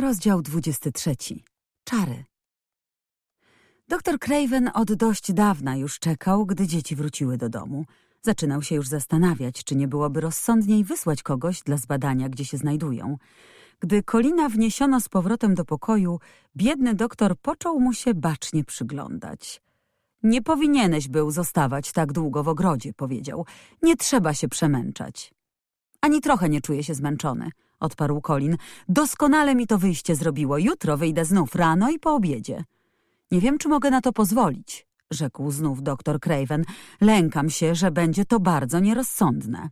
Rozdział 23. Czary. Doktor Craven od dość dawna już czekał, gdy dzieci wróciły do domu. Zaczynał się już zastanawiać, czy nie byłoby rozsądniej wysłać kogoś dla zbadania, gdzie się znajdują. Gdy Kolina wniesiono z powrotem do pokoju, biedny doktor począł mu się bacznie przyglądać. Nie powinieneś był zostawać tak długo w ogrodzie, powiedział. Nie trzeba się przemęczać. Ani trochę nie czuję się zmęczony odparł Colin. Doskonale mi to wyjście zrobiło. Jutro wyjdę znów rano i po obiedzie. Nie wiem, czy mogę na to pozwolić, rzekł znów doktor Craven. Lękam się, że będzie to bardzo nierozsądne.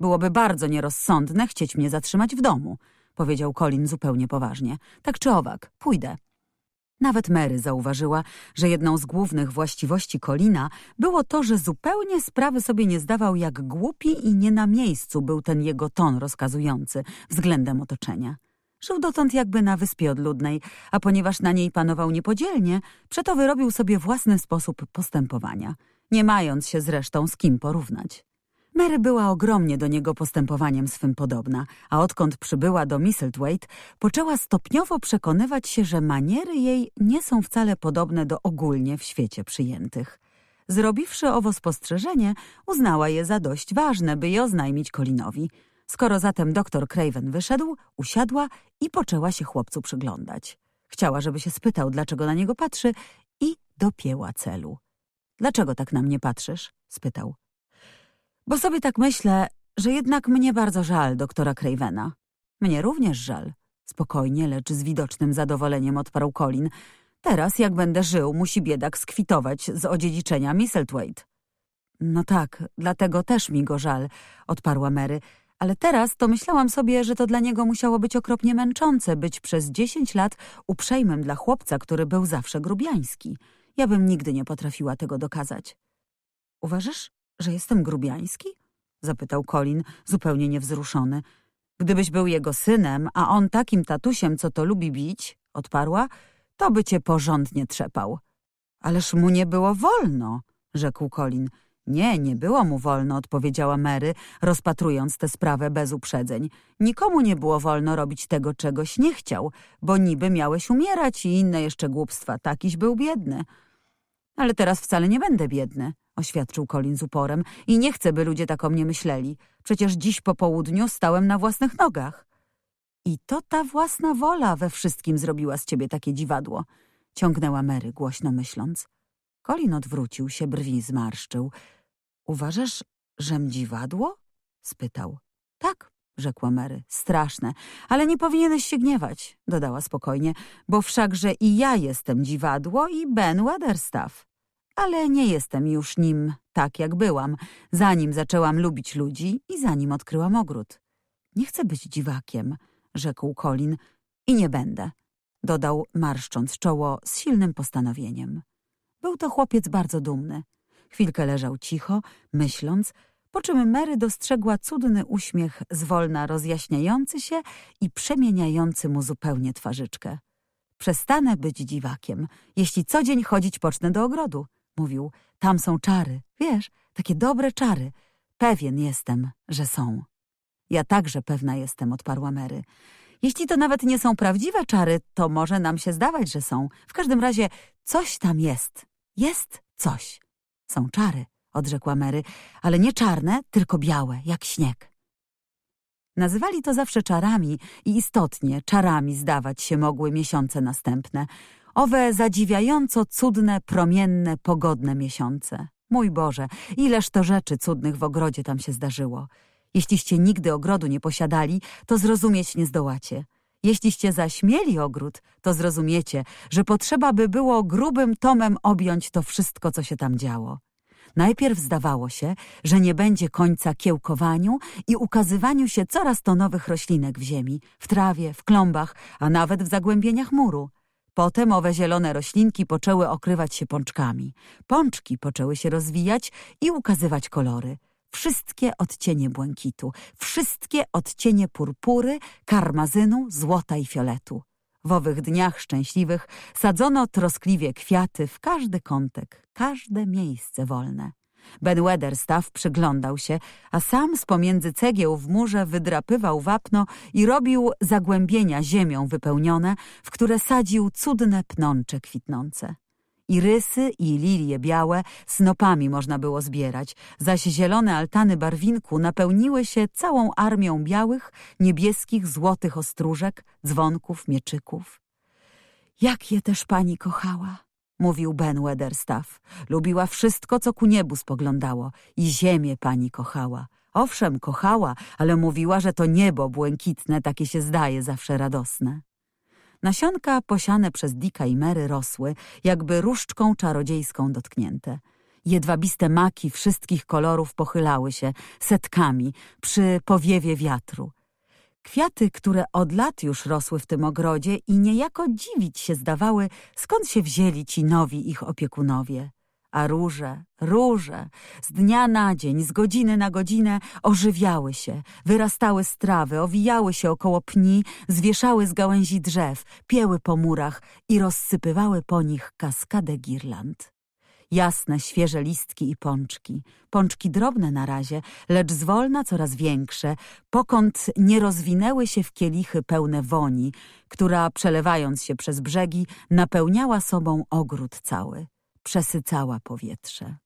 Byłoby bardzo nierozsądne chcieć mnie zatrzymać w domu, powiedział Colin zupełnie poważnie. Tak czy owak, pójdę. Nawet Mary zauważyła, że jedną z głównych właściwości Kolina było to, że zupełnie sprawy sobie nie zdawał, jak głupi i nie na miejscu był ten jego ton rozkazujący względem otoczenia. Żył dotąd jakby na wyspie odludnej, a ponieważ na niej panował niepodzielnie, przeto wyrobił sobie własny sposób postępowania, nie mając się zresztą z kim porównać. Mary była ogromnie do niego postępowaniem swym podobna, a odkąd przybyła do Misselthwaite, poczęła stopniowo przekonywać się, że maniery jej nie są wcale podobne do ogólnie w świecie przyjętych. Zrobiwszy owo spostrzeżenie, uznała je za dość ważne, by je oznajmić Colinowi, Skoro zatem doktor Craven wyszedł, usiadła i poczęła się chłopcu przyglądać. Chciała, żeby się spytał, dlaczego na niego patrzy i dopięła celu. Dlaczego tak na mnie patrzysz? spytał. Bo sobie tak myślę, że jednak mnie bardzo żal doktora Cravena. Mnie również żal. Spokojnie, lecz z widocznym zadowoleniem odparł Colin. Teraz, jak będę żył, musi biedak skwitować z odziedziczenia Misselthwaite. No tak, dlatego też mi go żal, odparła Mary. Ale teraz to myślałam sobie, że to dla niego musiało być okropnie męczące być przez dziesięć lat uprzejmym dla chłopca, który był zawsze grubiański. Ja bym nigdy nie potrafiła tego dokazać. Uważasz? że jestem grubiański? Zapytał Colin, zupełnie niewzruszony. Gdybyś był jego synem, a on takim tatusiem, co to lubi bić, odparła, to by cię porządnie trzepał. Ależ mu nie było wolno, rzekł Colin. Nie, nie było mu wolno, odpowiedziała Mary, rozpatrując tę sprawę bez uprzedzeń. Nikomu nie było wolno robić tego, czegoś nie chciał, bo niby miałeś umierać i inne jeszcze głupstwa. Takiś był biedny. Ale teraz wcale nie będę biedny oświadczył Colin z uporem i nie chcę, by ludzie tak o mnie myśleli. Przecież dziś po południu stałem na własnych nogach. I to ta własna wola we wszystkim zrobiła z ciebie takie dziwadło, ciągnęła Mary głośno myśląc. Colin odwrócił się, brwi zmarszczył. Uważasz, żem dziwadło? spytał. Tak, rzekła Mary, straszne, ale nie powinieneś się gniewać, dodała spokojnie, bo wszakże i ja jestem dziwadło i Ben Weatherstaff ale nie jestem już nim tak, jak byłam, zanim zaczęłam lubić ludzi i zanim odkryłam ogród. Nie chcę być dziwakiem, rzekł Colin, i nie będę, dodał, marszcząc czoło z silnym postanowieniem. Był to chłopiec bardzo dumny. Chwilkę leżał cicho, myśląc, po czym Mary dostrzegła cudny uśmiech zwolna rozjaśniający się i przemieniający mu zupełnie twarzyczkę. Przestanę być dziwakiem, jeśli co dzień chodzić pocznę do ogrodu – Mówił, tam są czary. Wiesz, takie dobre czary. Pewien jestem, że są. Ja także pewna jestem, odparła Mary. Jeśli to nawet nie są prawdziwe czary, to może nam się zdawać, że są. W każdym razie coś tam jest. Jest coś. Są czary, odrzekła Mary, ale nie czarne, tylko białe, jak śnieg. Nazywali to zawsze czarami i istotnie czarami zdawać się mogły miesiące następne. Owe zadziwiająco cudne, promienne, pogodne miesiące. Mój Boże, ileż to rzeczy cudnych w ogrodzie tam się zdarzyło. Jeśliście nigdy ogrodu nie posiadali, to zrozumieć nie zdołacie. Jeśliście zaś mieli ogród, to zrozumiecie, że potrzeba by było grubym tomem objąć to wszystko, co się tam działo. Najpierw zdawało się, że nie będzie końca kiełkowaniu i ukazywaniu się coraz to nowych roślinek w ziemi, w trawie, w klombach, a nawet w zagłębieniach muru. Potem owe zielone roślinki poczęły okrywać się pączkami. Pączki poczęły się rozwijać i ukazywać kolory. Wszystkie odcienie błękitu, wszystkie odcienie purpury, karmazynu, złota i fioletu. W owych dniach szczęśliwych sadzono troskliwie kwiaty w każdy kątek, każde miejsce wolne. Bedweatherstaff przyglądał się, a sam z pomiędzy cegieł w murze wydrapywał wapno i robił zagłębienia ziemią wypełnione, w które sadził cudne pnącze kwitnące. I rysy, i lilie białe snopami można było zbierać, zaś zielone altany barwinku napełniły się całą armią białych, niebieskich, złotych ostróżek, dzwonków, mieczyków. Jak je też pani kochała! mówił Ben Weatherstaff. Lubiła wszystko, co ku niebu spoglądało i ziemię pani kochała. Owszem, kochała, ale mówiła, że to niebo błękitne takie się zdaje zawsze radosne. Nasionka posiane przez Dika i Mary rosły, jakby różdżką czarodziejską dotknięte. Jedwabiste maki wszystkich kolorów pochylały się setkami przy powiewie wiatru. Kwiaty, które od lat już rosły w tym ogrodzie i niejako dziwić się zdawały, skąd się wzięli ci nowi ich opiekunowie. A róże, róże, z dnia na dzień, z godziny na godzinę ożywiały się, wyrastały z trawy, owijały się około pni, zwieszały z gałęzi drzew, pieły po murach i rozsypywały po nich kaskadę girland jasne, świeże listki i pączki. Pączki drobne na razie, lecz zwolna coraz większe, pokąd nie rozwinęły się w kielichy pełne woni, która, przelewając się przez brzegi, napełniała sobą ogród cały, przesycała powietrze.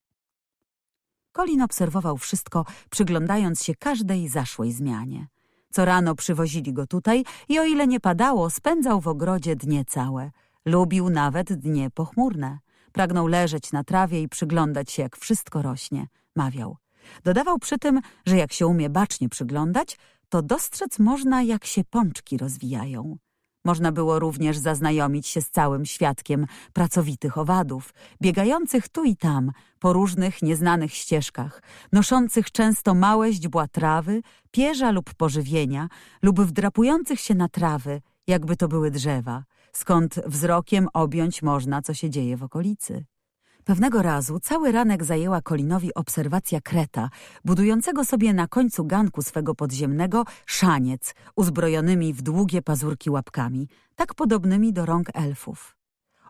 Colin obserwował wszystko, przyglądając się każdej zaszłej zmianie. Co rano przywozili go tutaj i o ile nie padało, spędzał w ogrodzie dnie całe. Lubił nawet dnie pochmurne. Pragnął leżeć na trawie i przyglądać się, jak wszystko rośnie, mawiał. Dodawał przy tym, że jak się umie bacznie przyglądać, to dostrzec można, jak się pączki rozwijają. Można było również zaznajomić się z całym świadkiem pracowitych owadów, biegających tu i tam, po różnych nieznanych ścieżkach, noszących często małe źdźbła trawy, pierza lub pożywienia, lub wdrapujących się na trawy, jakby to były drzewa, skąd wzrokiem objąć można, co się dzieje w okolicy. Pewnego razu cały ranek zajęła Kolinowi obserwacja kreta, budującego sobie na końcu ganku swego podziemnego szaniec, uzbrojonymi w długie pazurki łapkami, tak podobnymi do rąk elfów.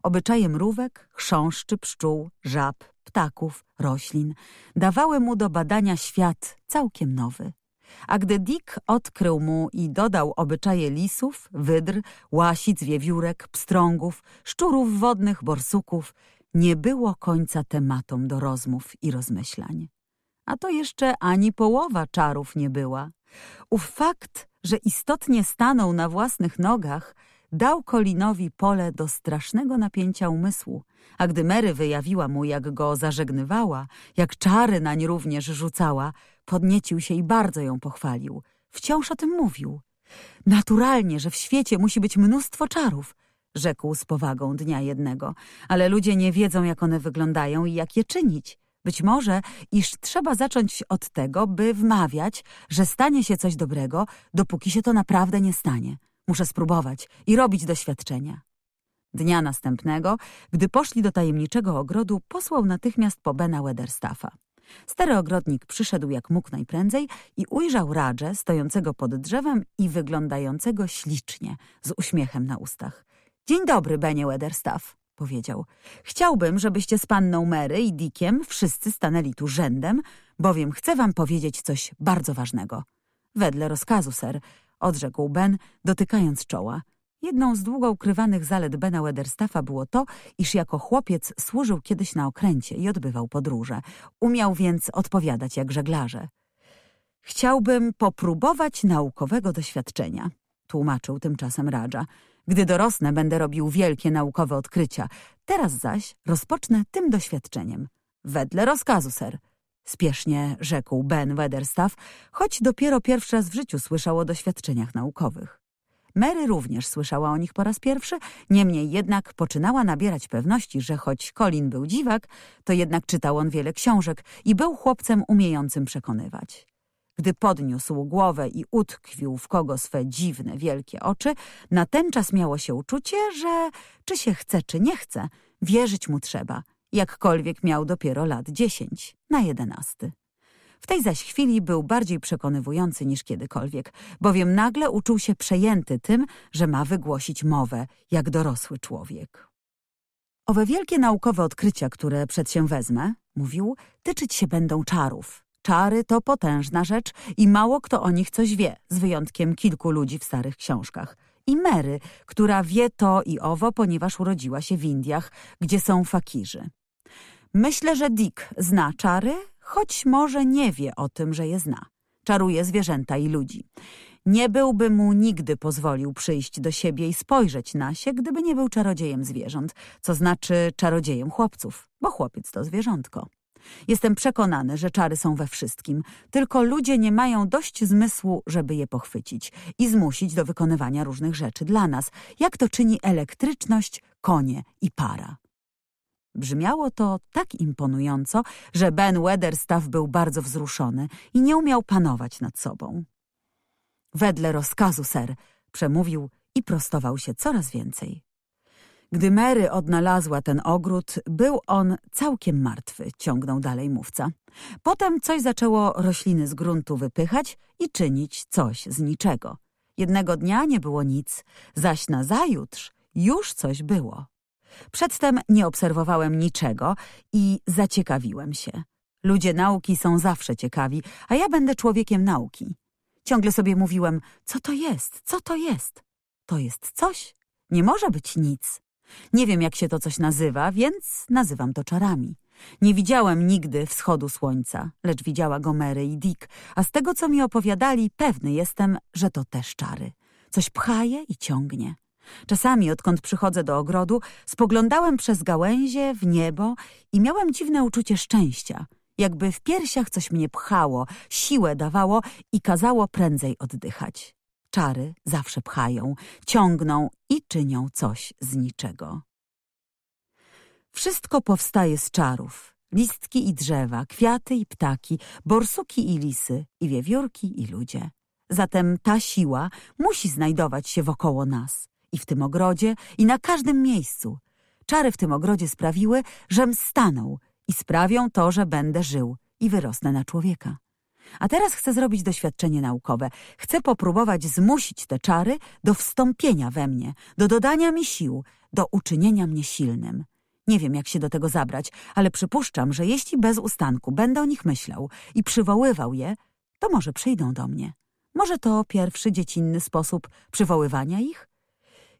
Obyczaje mrówek, chrząszczy, pszczół, żab, ptaków, roślin dawały mu do badania świat całkiem nowy a gdy Dick odkrył mu i dodał obyczaje lisów, wydr, łasic, wiewiórek, pstrągów, szczurów wodnych, borsuków, nie było końca tematom do rozmów i rozmyślań. A to jeszcze ani połowa czarów nie była. Ów fakt, że istotnie stanął na własnych nogach, dał Colinowi pole do strasznego napięcia umysłu, a gdy Mary wyjawiła mu, jak go zażegnywała, jak czary nań również rzucała, Podniecił się i bardzo ją pochwalił. Wciąż o tym mówił. Naturalnie, że w świecie musi być mnóstwo czarów, rzekł z powagą dnia jednego, ale ludzie nie wiedzą, jak one wyglądają i jak je czynić. Być może, iż trzeba zacząć od tego, by wmawiać, że stanie się coś dobrego, dopóki się to naprawdę nie stanie. Muszę spróbować i robić doświadczenia. Dnia następnego, gdy poszli do tajemniczego ogrodu, posłał natychmiast po Bena Wederstaffa. Stary ogrodnik przyszedł jak mógł najprędzej i ujrzał Radże stojącego pod drzewem i wyglądającego ślicznie, z uśmiechem na ustach. Dzień dobry, Benie Weatherstaff, powiedział. Chciałbym, żebyście z panną Mary i Dickiem wszyscy stanęli tu rzędem, bowiem chcę wam powiedzieć coś bardzo ważnego. Wedle rozkazu, ser, odrzekł Ben, dotykając czoła. Jedną z długo ukrywanych zalet Bena Wederstaffa było to, iż jako chłopiec służył kiedyś na okręcie i odbywał podróże. Umiał więc odpowiadać jak żeglarze. Chciałbym popróbować naukowego doświadczenia, tłumaczył tymczasem Radża. Gdy dorosnę, będę robił wielkie naukowe odkrycia. Teraz zaś rozpocznę tym doświadczeniem. Wedle rozkazu, ser. Spiesznie rzekł Ben Wederstaff, choć dopiero pierwszy raz w życiu słyszał o doświadczeniach naukowych. Mary również słyszała o nich po raz pierwszy, niemniej jednak poczynała nabierać pewności, że choć Colin był dziwak, to jednak czytał on wiele książek i był chłopcem umiejącym przekonywać. Gdy podniósł głowę i utkwił w kogo swe dziwne, wielkie oczy, natenczas miało się uczucie, że czy się chce, czy nie chce, wierzyć mu trzeba, jakkolwiek miał dopiero lat dziesięć na jedenasty. W tej zaś chwili był bardziej przekonywujący niż kiedykolwiek, bowiem nagle uczuł się przejęty tym, że ma wygłosić mowę, jak dorosły człowiek. Owe wielkie naukowe odkrycia, które przed się wezmę, mówił, tyczyć się będą czarów. Czary to potężna rzecz i mało kto o nich coś wie, z wyjątkiem kilku ludzi w starych książkach. I Mary, która wie to i owo, ponieważ urodziła się w Indiach, gdzie są fakirzy. Myślę, że Dick zna czary, choć może nie wie o tym, że je zna. Czaruje zwierzęta i ludzi. Nie byłby mu nigdy pozwolił przyjść do siebie i spojrzeć na się, gdyby nie był czarodziejem zwierząt, co znaczy czarodziejem chłopców, bo chłopiec to zwierzątko. Jestem przekonany, że czary są we wszystkim, tylko ludzie nie mają dość zmysłu, żeby je pochwycić i zmusić do wykonywania różnych rzeczy dla nas, jak to czyni elektryczność, konie i para. Brzmiało to tak imponująco, że Ben Weatherstaff był bardzo wzruszony i nie umiał panować nad sobą. Wedle rozkazu, ser, przemówił i prostował się coraz więcej. Gdy Mary odnalazła ten ogród, był on całkiem martwy, ciągnął dalej mówca. Potem coś zaczęło rośliny z gruntu wypychać i czynić coś z niczego. Jednego dnia nie było nic, zaś nazajutrz już coś było. Przedtem nie obserwowałem niczego i zaciekawiłem się. Ludzie nauki są zawsze ciekawi, a ja będę człowiekiem nauki. Ciągle sobie mówiłem, co to jest, co to jest? To jest coś, nie może być nic. Nie wiem, jak się to coś nazywa, więc nazywam to czarami. Nie widziałem nigdy wschodu słońca, lecz widziała go Mary i Dick, a z tego, co mi opowiadali, pewny jestem, że to też czary. Coś pchaje i ciągnie. Czasami, odkąd przychodzę do ogrodu, spoglądałem przez gałęzie w niebo i miałem dziwne uczucie szczęścia, jakby w piersiach coś mnie pchało, siłę dawało i kazało prędzej oddychać. Czary zawsze pchają, ciągną i czynią coś z niczego. Wszystko powstaje z czarów. Listki i drzewa, kwiaty i ptaki, borsuki i lisy, i wiewiórki i ludzie. Zatem ta siła musi znajdować się wokoło nas i w tym ogrodzie, i na każdym miejscu. Czary w tym ogrodzie sprawiły, żem stanął i sprawią to, że będę żył i wyrosnę na człowieka. A teraz chcę zrobić doświadczenie naukowe. Chcę popróbować zmusić te czary do wstąpienia we mnie, do dodania mi sił, do uczynienia mnie silnym. Nie wiem, jak się do tego zabrać, ale przypuszczam, że jeśli bez ustanku będę o nich myślał i przywoływał je, to może przyjdą do mnie. Może to pierwszy dziecinny sposób przywoływania ich?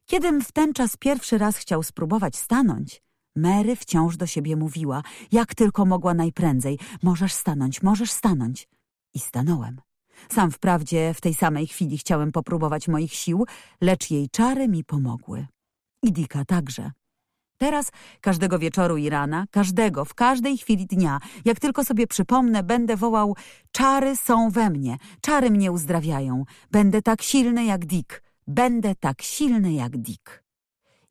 Kiedym w ten czas pierwszy raz chciał spróbować stanąć, Mary wciąż do siebie mówiła, jak tylko mogła najprędzej. Możesz stanąć, możesz stanąć. I stanąłem. Sam wprawdzie w tej samej chwili chciałem popróbować moich sił, lecz jej czary mi pomogły. I Dika także. Teraz, każdego wieczoru i rana, każdego, w każdej chwili dnia, jak tylko sobie przypomnę, będę wołał Czary są we mnie, czary mnie uzdrawiają, będę tak silny jak Dick, Będę tak silny jak Dick.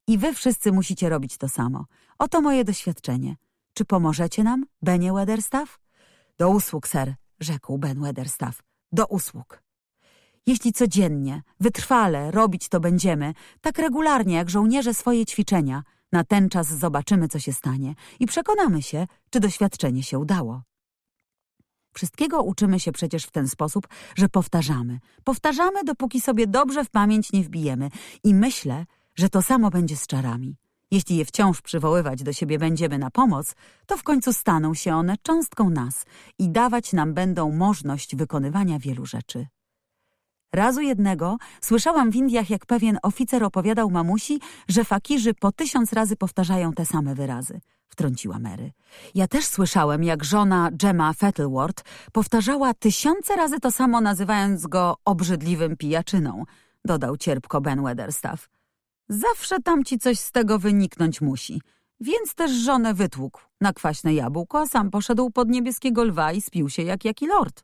I wy wszyscy musicie robić to samo. Oto moje doświadczenie. Czy pomożecie nam, Benie Weatherstaff? Do usług, ser, rzekł Ben Weatherstaff. Do usług. Jeśli codziennie, wytrwale robić to będziemy, tak regularnie jak żołnierze swoje ćwiczenia, na ten czas zobaczymy, co się stanie i przekonamy się, czy doświadczenie się udało. Wszystkiego uczymy się przecież w ten sposób, że powtarzamy. Powtarzamy, dopóki sobie dobrze w pamięć nie wbijemy. I myślę, że to samo będzie z czarami. Jeśli je wciąż przywoływać do siebie będziemy na pomoc, to w końcu staną się one cząstką nas i dawać nam będą możliwość wykonywania wielu rzeczy. Razu jednego słyszałam w Indiach, jak pewien oficer opowiadał mamusi, że fakirzy po tysiąc razy powtarzają te same wyrazy wtrąciła Mary. Ja też słyszałem, jak żona Gemma Fettleworth powtarzała tysiące razy to samo, nazywając go obrzydliwym pijaczyną, dodał cierpko Ben Weatherstaff. Zawsze tam ci coś z tego wyniknąć musi. Więc też żonę wytłukł na kwaśne jabłko, a sam poszedł pod niebieskiego lwa i spił się jak jaki lord.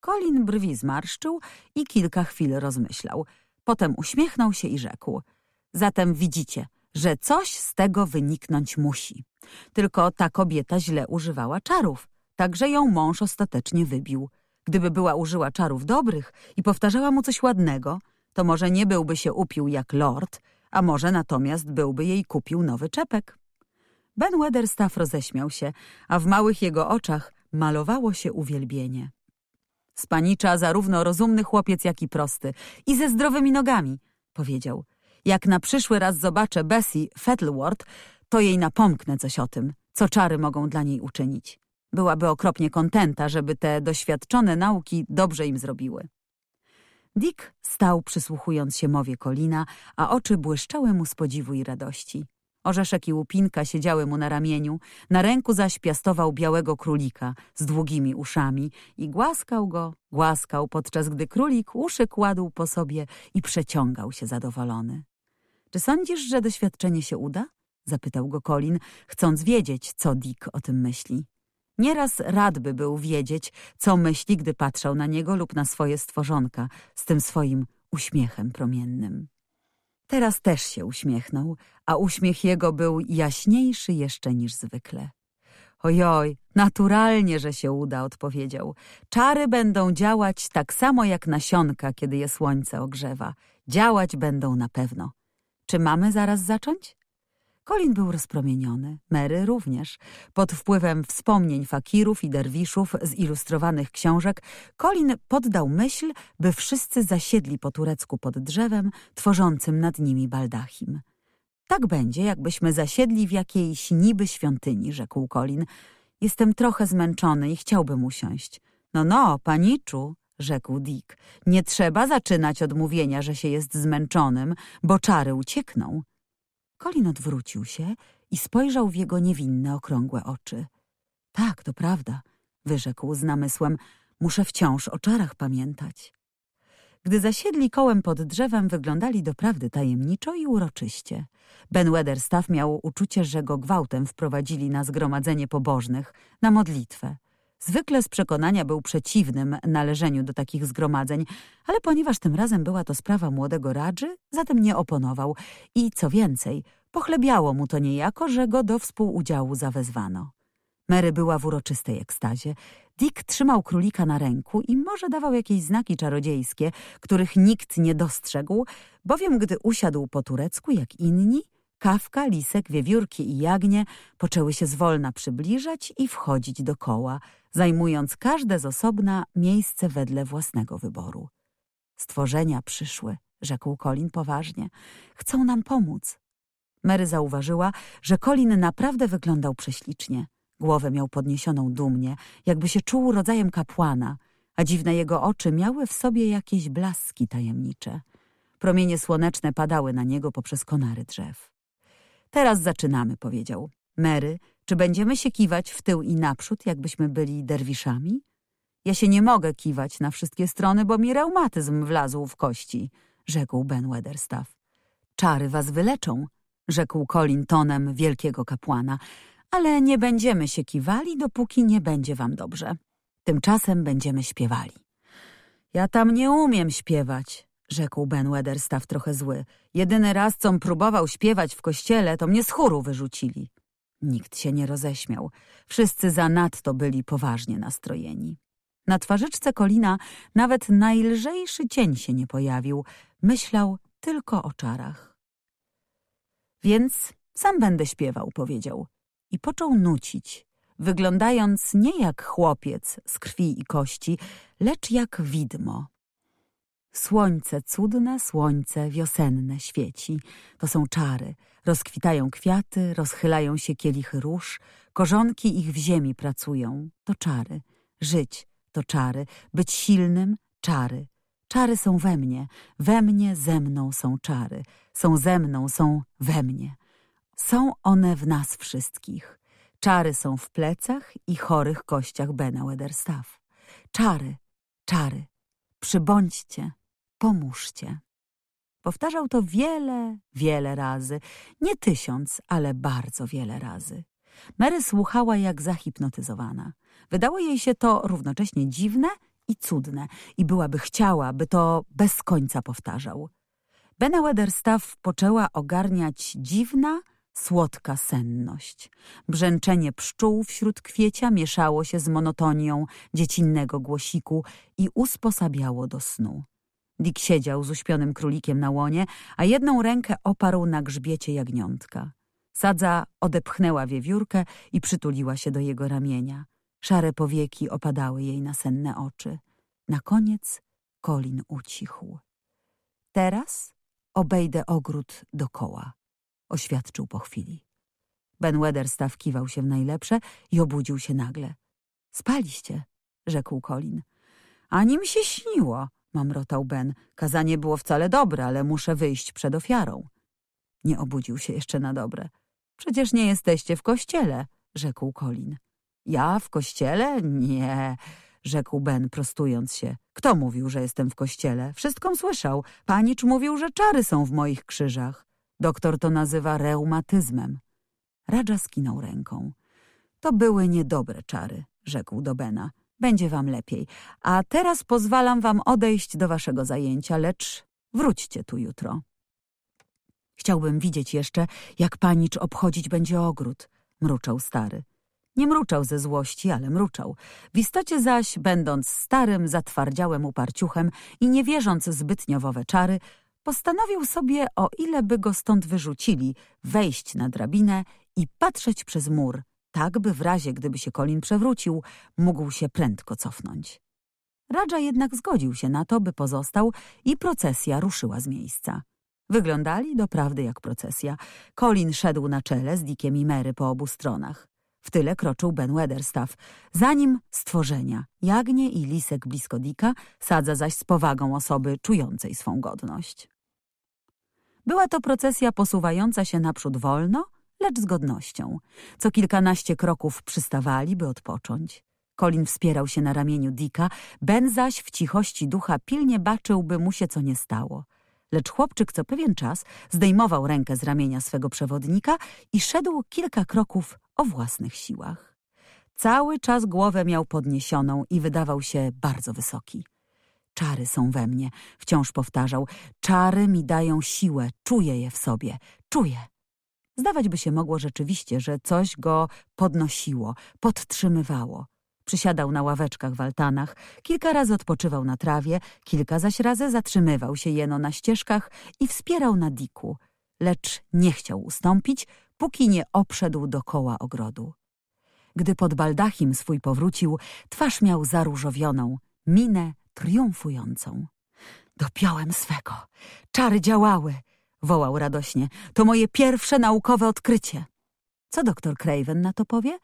Colin brwi zmarszczył i kilka chwil rozmyślał. Potem uśmiechnął się i rzekł. Zatem widzicie, że coś z tego wyniknąć musi. Tylko ta kobieta źle używała czarów, także ją mąż ostatecznie wybił. Gdyby była użyła czarów dobrych i powtarzała mu coś ładnego, to może nie byłby się upił jak lord, a może natomiast byłby jej kupił nowy czepek. Ben Wedderstaff roześmiał się, a w małych jego oczach malowało się uwielbienie. Spanicza zarówno rozumny chłopiec, jak i prosty. I ze zdrowymi nogami, powiedział. Jak na przyszły raz zobaczę Bessie Fettleworth, to jej napomknę coś o tym, co czary mogą dla niej uczynić. Byłaby okropnie kontenta, żeby te doświadczone nauki dobrze im zrobiły. Dick stał przysłuchując się mowie Kolina, a oczy błyszczały mu z podziwu i radości. Orzeszek i łupinka siedziały mu na ramieniu, na ręku zaś piastował białego królika z długimi uszami i głaskał go, głaskał, podczas gdy królik uszy kładł po sobie i przeciągał się zadowolony. Czy sądzisz, że doświadczenie się uda? Zapytał go Colin, chcąc wiedzieć, co Dick o tym myśli. Nieraz radby był wiedzieć, co myśli, gdy patrzał na niego lub na swoje stworzonka z tym swoim uśmiechem promiennym. Teraz też się uśmiechnął, a uśmiech jego był jaśniejszy jeszcze niż zwykle. Ojoj, naturalnie, że się uda, odpowiedział. Czary będą działać tak samo jak nasionka, kiedy je słońce ogrzewa. Działać będą na pewno. Czy mamy zaraz zacząć? Colin był rozpromieniony, Mary również. Pod wpływem wspomnień fakirów i derwiszów z ilustrowanych książek, Colin poddał myśl, by wszyscy zasiedli po turecku pod drzewem, tworzącym nad nimi baldachim. Tak będzie, jakbyśmy zasiedli w jakiejś niby świątyni, rzekł Colin. Jestem trochę zmęczony i chciałbym usiąść. No, no, paniczu, rzekł Dick. Nie trzeba zaczynać od mówienia, że się jest zmęczonym, bo czary uciekną. Colin odwrócił się i spojrzał w jego niewinne, okrągłe oczy. Tak, to prawda, wyrzekł z namysłem. Muszę wciąż o czarach pamiętać. Gdy zasiedli kołem pod drzewem, wyglądali doprawdy tajemniczo i uroczyście. Ben Weatherstaff miał uczucie, że go gwałtem wprowadzili na zgromadzenie pobożnych, na modlitwę. Zwykle z przekonania był przeciwnym należeniu do takich zgromadzeń, ale ponieważ tym razem była to sprawa młodego Radży, zatem nie oponował i co więcej, pochlebiało mu to niejako, że go do współudziału zawezwano. Mary była w uroczystej ekstazie. Dick trzymał królika na ręku i może dawał jakieś znaki czarodziejskie, których nikt nie dostrzegł, bowiem gdy usiadł po turecku jak inni, Kawka, lisek, wiewiórki i jagnie poczęły się zwolna przybliżać i wchodzić do koła – zajmując każde z osobna miejsce wedle własnego wyboru. Stworzenia przyszły, rzekł Colin poważnie. Chcą nam pomóc. Mary zauważyła, że Colin naprawdę wyglądał prześlicznie. Głowę miał podniesioną dumnie, jakby się czuł rodzajem kapłana, a dziwne jego oczy miały w sobie jakieś blaski tajemnicze. Promienie słoneczne padały na niego poprzez konary drzew. Teraz zaczynamy, powiedział. Mary czy będziemy się kiwać w tył i naprzód, jakbyśmy byli derwiszami? Ja się nie mogę kiwać na wszystkie strony, bo mi reumatyzm wlazł w kości, rzekł Ben Weatherstaff. Czary was wyleczą, rzekł Colin tonem wielkiego kapłana, ale nie będziemy się kiwali, dopóki nie będzie wam dobrze. Tymczasem będziemy śpiewali. Ja tam nie umiem śpiewać, rzekł Ben Weatherstaff trochę zły. Jedyny raz, com próbował śpiewać w kościele, to mnie z chóru wyrzucili. Nikt się nie roześmiał. Wszyscy zanadto byli poważnie nastrojeni. Na twarzyczce Kolina nawet najlżejszy cień się nie pojawił. Myślał tylko o czarach. Więc sam będę śpiewał, powiedział. I począł nucić, wyglądając nie jak chłopiec z krwi i kości, lecz jak widmo. Słońce cudne, słońce wiosenne świeci. To są czary. Rozkwitają kwiaty, rozchylają się kielichy róż, korzonki ich w ziemi pracują. To czary. Żyć to czary. Być silnym czary. Czary są we mnie, we mnie ze mną są czary. Są ze mną, są we mnie. Są one w nas wszystkich. Czary są w plecach i chorych kościach Bena Wederstaff. Czary, czary, przybądźcie pomóżcie. Powtarzał to wiele, wiele razy. Nie tysiąc, ale bardzo wiele razy. Mary słuchała jak zahipnotyzowana. Wydało jej się to równocześnie dziwne i cudne i byłaby chciała, by to bez końca powtarzał. Bena Weatherstaff poczęła ogarniać dziwna, słodka senność. Brzęczenie pszczół wśród kwiecia mieszało się z monotonią dziecinnego głosiku i usposabiało do snu. Dick siedział z uśpionym królikiem na łonie, a jedną rękę oparł na grzbiecie jagniątka. Sadza odepchnęła wiewiórkę i przytuliła się do jego ramienia. Szare powieki opadały jej na senne oczy. Na koniec Kolin ucichł. Teraz obejdę ogród dokoła, oświadczył po chwili. Ben Weatherstaff kiwał się w najlepsze i obudził się nagle. Spaliście, rzekł Colin. Ani mi się śniło, mamrotał Ben. Kazanie było wcale dobre, ale muszę wyjść przed ofiarą. Nie obudził się jeszcze na dobre. Przecież nie jesteście w kościele, rzekł Colin. Ja w kościele? Nie, rzekł Ben, prostując się. Kto mówił, że jestem w kościele? Wszystką słyszał. Panicz mówił, że czary są w moich krzyżach. Doktor to nazywa reumatyzmem. Radża skinął ręką. To były niedobre czary, rzekł do Bena. Będzie wam lepiej. A teraz pozwalam wam odejść do waszego zajęcia, lecz wróćcie tu jutro. Chciałbym widzieć jeszcze, jak panicz obchodzić będzie ogród, mruczał stary. Nie mruczał ze złości, ale mruczał. W istocie zaś, będąc starym, zatwardziałym uparciuchem i nie wierząc zbytnio w owe czary, postanowił sobie, o ile by go stąd wyrzucili, wejść na drabinę i patrzeć przez mur tak by w razie, gdyby się Colin przewrócił, mógł się prędko cofnąć. Radża jednak zgodził się na to, by pozostał i procesja ruszyła z miejsca. Wyglądali doprawdy jak procesja. Colin szedł na czele z Dickiem i Mary po obu stronach. W tyle kroczył Ben Weatherstaff. Za nim stworzenia. Jagnie i lisek blisko Dika, sadza zaś z powagą osoby czującej swą godność. Była to procesja posuwająca się naprzód wolno, lecz z godnością. Co kilkanaście kroków przystawali, by odpocząć. Colin wspierał się na ramieniu Dicka, Ben zaś w cichości ducha pilnie baczył, by mu się co nie stało. Lecz chłopczyk co pewien czas zdejmował rękę z ramienia swego przewodnika i szedł kilka kroków o własnych siłach. Cały czas głowę miał podniesioną i wydawał się bardzo wysoki. Czary są we mnie, wciąż powtarzał. Czary mi dają siłę, czuję je w sobie, czuję. Zdawać by się mogło rzeczywiście, że coś go podnosiło, podtrzymywało. Przysiadał na ławeczkach w altanach, kilka razy odpoczywał na trawie, kilka zaś razy zatrzymywał się jeno na ścieżkach i wspierał na diku, lecz nie chciał ustąpić, póki nie obszedł dokoła ogrodu. Gdy pod baldachim swój powrócił, twarz miał zaróżowioną, minę triumfującą. Dopiąłem swego. Czary działały wołał radośnie. To moje pierwsze naukowe odkrycie. Co doktor Craven na to powie?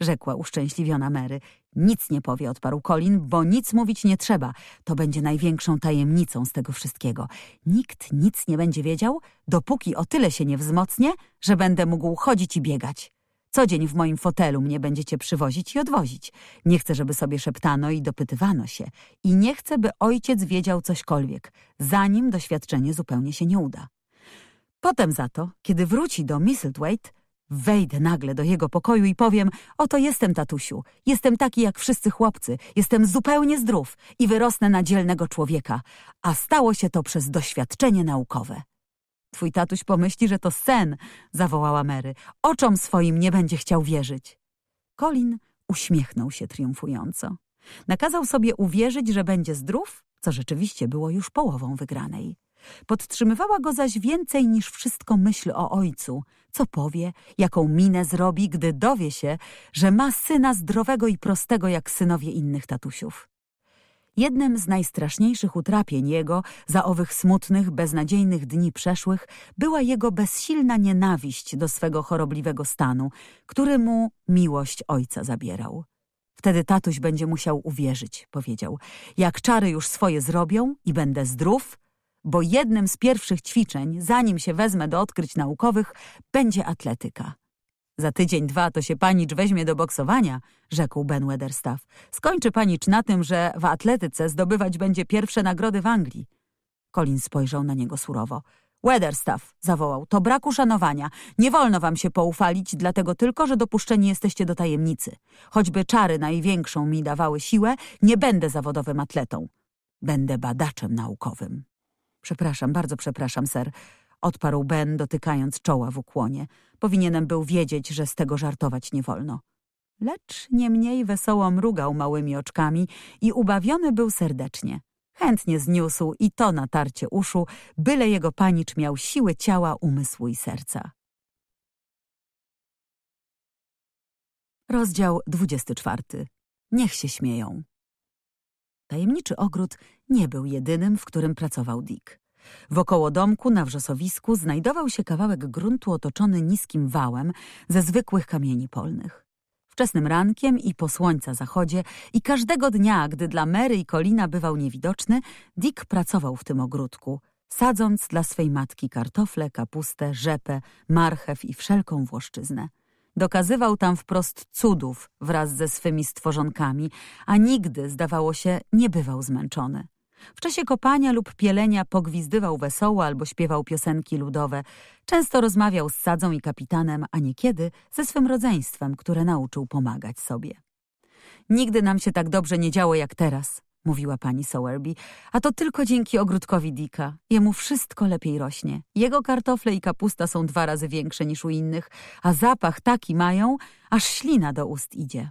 Rzekła uszczęśliwiona Mary. Nic nie powie, odparł Colin, bo nic mówić nie trzeba. To będzie największą tajemnicą z tego wszystkiego. Nikt nic nie będzie wiedział, dopóki o tyle się nie wzmocnię, że będę mógł chodzić i biegać. Co dzień w moim fotelu mnie będziecie przywozić i odwozić. Nie chcę, żeby sobie szeptano i dopytywano się. I nie chcę, by ojciec wiedział cośkolwiek, zanim doświadczenie zupełnie się nie uda. Potem za to, kiedy wróci do Misselthwaite, wejdę nagle do jego pokoju i powiem oto jestem tatusiu, jestem taki jak wszyscy chłopcy, jestem zupełnie zdrów i wyrosnę na dzielnego człowieka, a stało się to przez doświadczenie naukowe. Twój tatuś pomyśli, że to sen, zawołała Mary. Oczom swoim nie będzie chciał wierzyć. Colin uśmiechnął się triumfująco. Nakazał sobie uwierzyć, że będzie zdrów, co rzeczywiście było już połową wygranej. Podtrzymywała go zaś więcej niż wszystko myśl o ojcu, co powie, jaką minę zrobi, gdy dowie się, że ma syna zdrowego i prostego jak synowie innych tatusiów. Jednym z najstraszniejszych utrapień jego za owych smutnych, beznadziejnych dni przeszłych była jego bezsilna nienawiść do swego chorobliwego stanu, który mu miłość ojca zabierał. Wtedy tatuś będzie musiał uwierzyć, powiedział. Jak czary już swoje zrobią i będę zdrów, bo jednym z pierwszych ćwiczeń, zanim się wezmę do odkryć naukowych, będzie atletyka. Za tydzień, dwa to się panicz weźmie do boksowania, rzekł Ben Weatherstaff. Skończy panicz na tym, że w atletyce zdobywać będzie pierwsze nagrody w Anglii. Colin spojrzał na niego surowo. Weatherstaff, zawołał, to brak uszanowania. Nie wolno wam się poufalić, dlatego tylko, że dopuszczeni jesteście do tajemnicy. Choćby czary największą mi dawały siłę, nie będę zawodowym atletą. Będę badaczem naukowym. Przepraszam, bardzo przepraszam, ser. Odparł Ben, dotykając czoła w ukłonie. Powinienem był wiedzieć, że z tego żartować nie wolno. Lecz niemniej wesoło mrugał małymi oczkami i ubawiony był serdecznie. Chętnie zniósł i to natarcie uszu, byle jego panicz miał siły ciała, umysłu i serca. Rozdział 24. Niech się śmieją. Tajemniczy ogród nie był jedynym, w którym pracował Dick. Wokoło domku na wrzosowisku znajdował się kawałek gruntu otoczony niskim wałem ze zwykłych kamieni polnych. Wczesnym rankiem i po słońca zachodzie i każdego dnia, gdy dla Mary i Kolina bywał niewidoczny, Dick pracował w tym ogródku, sadząc dla swej matki kartofle, kapustę, rzepę, marchew i wszelką włoszczyznę. Dokazywał tam wprost cudów wraz ze swymi stworzonkami, a nigdy, zdawało się, nie bywał zmęczony. W czasie kopania lub pielenia pogwizdywał wesoło albo śpiewał piosenki ludowe. Często rozmawiał z sadzą i kapitanem, a niekiedy ze swym rodzeństwem, które nauczył pomagać sobie. Nigdy nam się tak dobrze nie działo jak teraz, mówiła pani Sowerby, a to tylko dzięki ogródkowi Dika. Jemu wszystko lepiej rośnie. Jego kartofle i kapusta są dwa razy większe niż u innych, a zapach taki mają, aż ślina do ust idzie.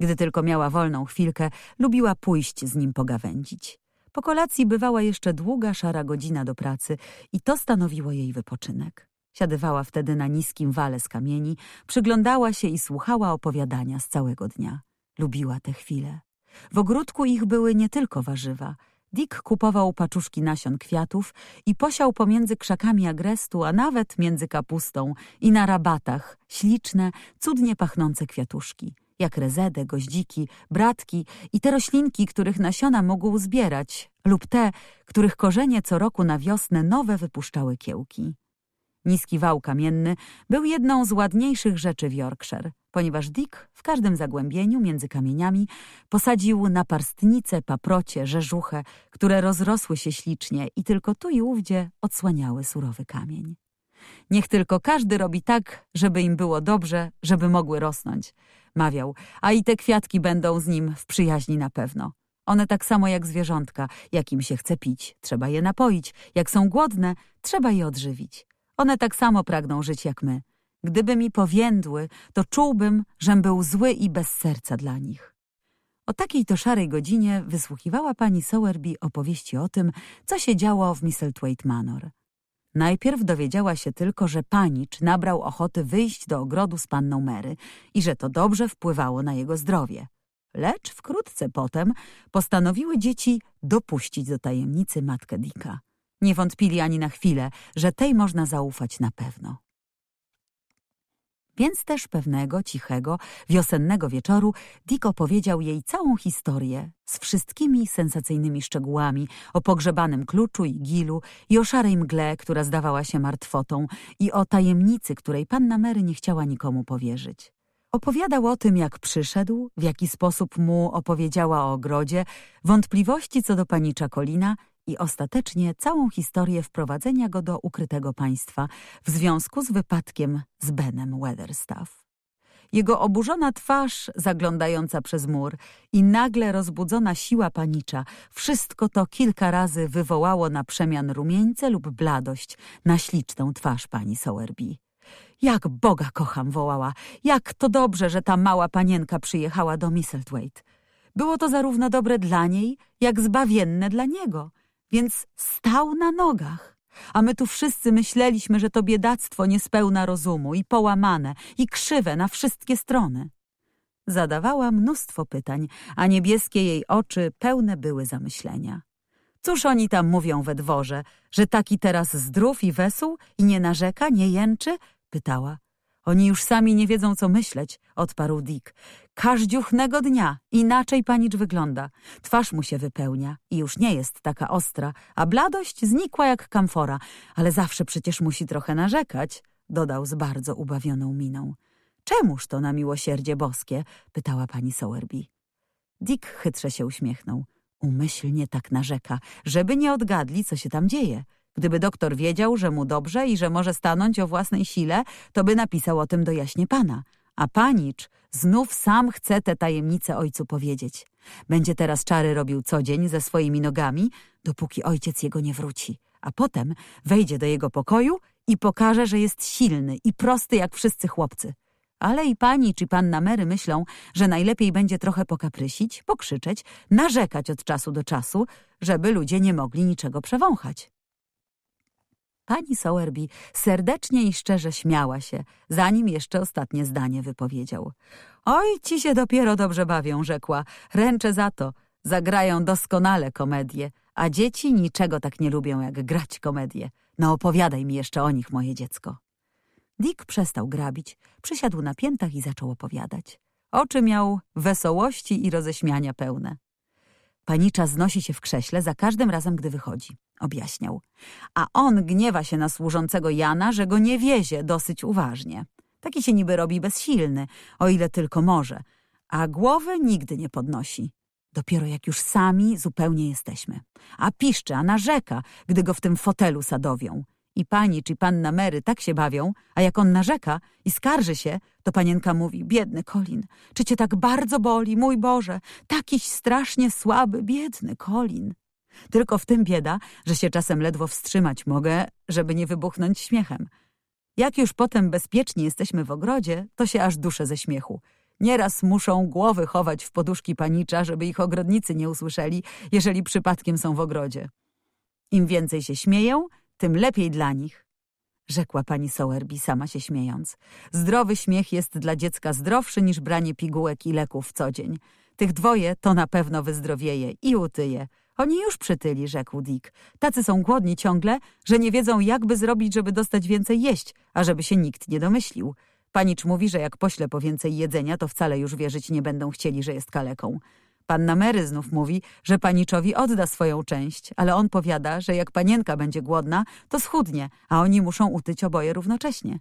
Gdy tylko miała wolną chwilkę, lubiła pójść z nim pogawędzić. Po kolacji bywała jeszcze długa, szara godzina do pracy i to stanowiło jej wypoczynek. Siadywała wtedy na niskim wale z kamieni, przyglądała się i słuchała opowiadania z całego dnia. Lubiła te chwile. W ogródku ich były nie tylko warzywa. Dick kupował paczuszki nasion kwiatów i posiał pomiędzy krzakami agrestu, a nawet między kapustą i na rabatach śliczne, cudnie pachnące kwiatuszki jak rezedę, goździki, bratki i te roślinki, których nasiona mógł zbierać, lub te, których korzenie co roku na wiosnę nowe wypuszczały kiełki. Niski wał kamienny był jedną z ładniejszych rzeczy w Yorkshire, ponieważ Dick w każdym zagłębieniu między kamieniami posadził naparstnice, paprocie, rzeżuchę, które rozrosły się ślicznie i tylko tu i ówdzie odsłaniały surowy kamień. Niech tylko każdy robi tak, żeby im było dobrze, żeby mogły rosnąć, mawiał, a i te kwiatki będą z nim w przyjaźni na pewno. One tak samo jak zwierzątka, jakim się chce pić, trzeba je napoić, jak są głodne, trzeba je odżywić. One tak samo pragną żyć jak my. Gdyby mi powiędły, to czułbym, żem był zły i bez serca dla nich. O takiej to szarej godzinie wysłuchiwała pani Sowerby opowieści o tym, co się działo w Misselthwaite Manor. Najpierw dowiedziała się tylko, że panicz nabrał ochoty wyjść do ogrodu z panną Mary i że to dobrze wpływało na jego zdrowie. Lecz wkrótce potem postanowiły dzieci dopuścić do tajemnicy matkę Dicka. Nie wątpili ani na chwilę, że tej można zaufać na pewno. Więc też pewnego cichego, wiosennego wieczoru Diko powiedział jej całą historię z wszystkimi sensacyjnymi szczegółami o pogrzebanym kluczu i gilu i o szarej mgle, która zdawała się martwotą i o tajemnicy, której panna Mary nie chciała nikomu powierzyć. Opowiadał o tym, jak przyszedł, w jaki sposób mu opowiedziała o ogrodzie, wątpliwości co do panicza Kolina i ostatecznie całą historię wprowadzenia go do ukrytego państwa w związku z wypadkiem z Benem Weatherstaff. Jego oburzona twarz zaglądająca przez mur i nagle rozbudzona siła panicza, wszystko to kilka razy wywołało na przemian rumieńce lub bladość na śliczną twarz pani Sowerby. Jak Boga kocham, wołała. Jak to dobrze, że ta mała panienka przyjechała do Misselthwaite. Było to zarówno dobre dla niej, jak zbawienne dla niego. Więc stał na nogach. A my tu wszyscy myśleliśmy, że to biedactwo niespełna rozumu i połamane, i krzywe na wszystkie strony. Zadawała mnóstwo pytań, a niebieskie jej oczy pełne były zamyślenia. Cóż oni tam mówią we dworze, że taki teraz zdrów i wesół i nie narzeka, nie jęczy? Pytała. Oni już sami nie wiedzą, co myśleć, odparł Dick. Każdziuchnego dnia inaczej panicz wygląda. Twarz mu się wypełnia i już nie jest taka ostra, a bladość znikła jak kamfora, ale zawsze przecież musi trochę narzekać, dodał z bardzo ubawioną miną. Czemuż to na miłosierdzie boskie? pytała pani Sowerby. Dick chytrze się uśmiechnął. Umyślnie tak narzeka, żeby nie odgadli, co się tam dzieje. Gdyby doktor wiedział, że mu dobrze i że może stanąć o własnej sile, to by napisał o tym do jaśnie pana. A panicz znów sam chce te tajemnice ojcu powiedzieć. Będzie teraz czary robił co dzień ze swoimi nogami, dopóki ojciec jego nie wróci. A potem wejdzie do jego pokoju i pokaże, że jest silny i prosty jak wszyscy chłopcy. Ale i pani czy panna Mary myślą, że najlepiej będzie trochę pokaprysić, pokrzyczeć, narzekać od czasu do czasu, żeby ludzie nie mogli niczego przewąchać. Pani Sowerby serdecznie i szczerze śmiała się, zanim jeszcze ostatnie zdanie wypowiedział. Oj, ci się dopiero dobrze bawią, rzekła. Ręczę za to. Zagrają doskonale komedie, a dzieci niczego tak nie lubią jak grać komedie. No opowiadaj mi jeszcze o nich, moje dziecko. Dick przestał grabić, przysiadł na piętach i zaczął opowiadać. Oczy miał wesołości i roześmiania pełne. Panicza znosi się w krześle za każdym razem, gdy wychodzi, objaśniał. A on gniewa się na służącego Jana, że go nie wiezie dosyć uważnie. Taki się niby robi bezsilny, o ile tylko może, a głowy nigdy nie podnosi. Dopiero jak już sami zupełnie jesteśmy. A piszczy, a narzeka, gdy go w tym fotelu sadowią. I pani czy panna Mary tak się bawią, a jak on narzeka i skarży się, to panienka mówi, biedny Kolin, czy cię tak bardzo boli, mój Boże, takiś strasznie słaby, biedny Kolin. Tylko w tym bieda, że się czasem ledwo wstrzymać mogę, żeby nie wybuchnąć śmiechem. Jak już potem bezpiecznie jesteśmy w ogrodzie, to się aż duszę ze śmiechu. Nieraz muszą głowy chować w poduszki panicza, żeby ich ogrodnicy nie usłyszeli, jeżeli przypadkiem są w ogrodzie. Im więcej się śmieją, tym lepiej dla nich. Rzekła pani Sowerby, sama się śmiejąc. Zdrowy śmiech jest dla dziecka zdrowszy niż branie pigułek i leków co dzień. Tych dwoje to na pewno wyzdrowieje i utyje. Oni już przytyli, rzekł Dick. Tacy są głodni ciągle, że nie wiedzą, jakby zrobić, żeby dostać więcej jeść, a żeby się nikt nie domyślił. Panicz mówi, że jak pośle po więcej jedzenia, to wcale już wierzyć nie będą chcieli, że jest kaleką. Panna Mary znów mówi, że paniczowi odda swoją część, ale on powiada, że jak panienka będzie głodna, to schudnie, a oni muszą utyć oboje równocześnie.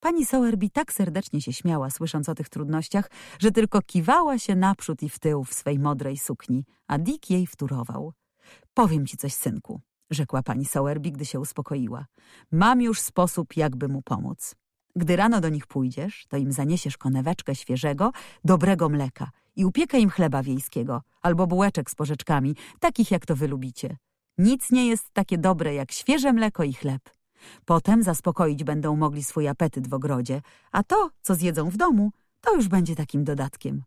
Pani Sowerby tak serdecznie się śmiała, słysząc o tych trudnościach, że tylko kiwała się naprzód i w tył w swej modrej sukni, a Dick jej wturował. Powiem ci coś, synku, rzekła pani Sowerby, gdy się uspokoiła. Mam już sposób, jakby mu pomóc. Gdy rano do nich pójdziesz, to im zaniesiesz koneweczkę świeżego, dobrego mleka i upiekę im chleba wiejskiego albo bułeczek z porzeczkami, takich jak to wy lubicie. Nic nie jest takie dobre jak świeże mleko i chleb. Potem zaspokoić będą mogli swój apetyt w ogrodzie, a to, co zjedzą w domu, to już będzie takim dodatkiem.